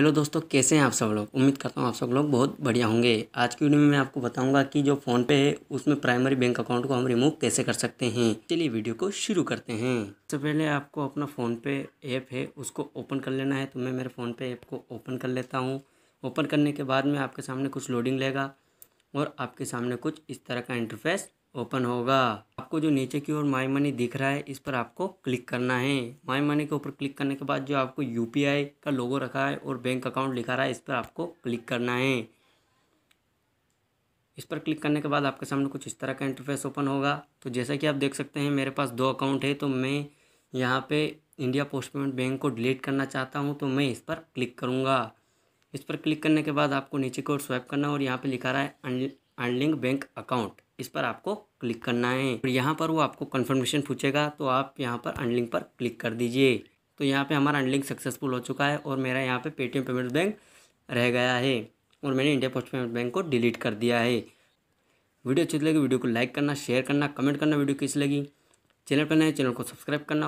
hello दोस्तों कैसे हैं आप सब लोग उम्मीद करता हूँ आप सब लोग बहुत बढ़िया होंगे आज की वीडियो में मैं आपको बताऊंगा कि जो फ़ोनपे है उसमें प्राइमरी बैंक अकाउंट को हम रिमूव कैसे कर सकते हैं चलिए वीडियो को शुरू करते हैं सबसे पहले आपको अपना फ़ोनपे ऐप है उसको ओपन कर लेना है तो मैं मेरे फ़ोनपे ऐप को ओपन कर लेता हूँ ओपन करने के बाद में आपके सामने कुछ लोडिंग लेगा और आपके सामने कुछ इस तरह का इंटरफेस ओपन होगा आपको जो नीचे की ओर माई मनी दिख रहा है इस पर आपको क्लिक करना है माई मनी के ऊपर क्लिक करने के बाद जो आपको यू का लोगो रखा है और बैंक अकाउंट लिखा रहा है इस पर आपको क्लिक करना है इस पर क्लिक करने के बाद आपके सामने कुछ इस तरह का इंटरफेस ओपन होगा तो जैसा कि आप देख सकते हैं मेरे पास दो अकाउंट है तो मैं यहाँ पे इंडिया पोस्ट पेमेंट बैंक को डिलीट करना चाहता हूँ तो मैं इस पर क्लिक करूँगा इस पर क्लिक करने के बाद आपको नीचे की ओर स्वैप करना और यहाँ पे लिखा रहा है अनलिंक बैंक अकाउंट इस पर आपको क्लिक करना है और यहाँ पर वो आपको कन्फर्मेशन पूछेगा तो आप यहाँ पर अनलिंक पर क्लिक कर दीजिए तो यहाँ पर हमारा अनलिंक सक्सेसफुल हो चुका है और मेरा यहाँ पे पेटीएम पेमेंट बैंक रह गया है और मैंने इंडिया पोस्ट पेमेंट बैंक को डिलीट कर दिया है वीडियो अच्छी लगी वीडियो को लाइक करना शेयर करना कमेंट करना वीडियो किस लगी चैनल पर नए चैनल को सब्सक्राइब करना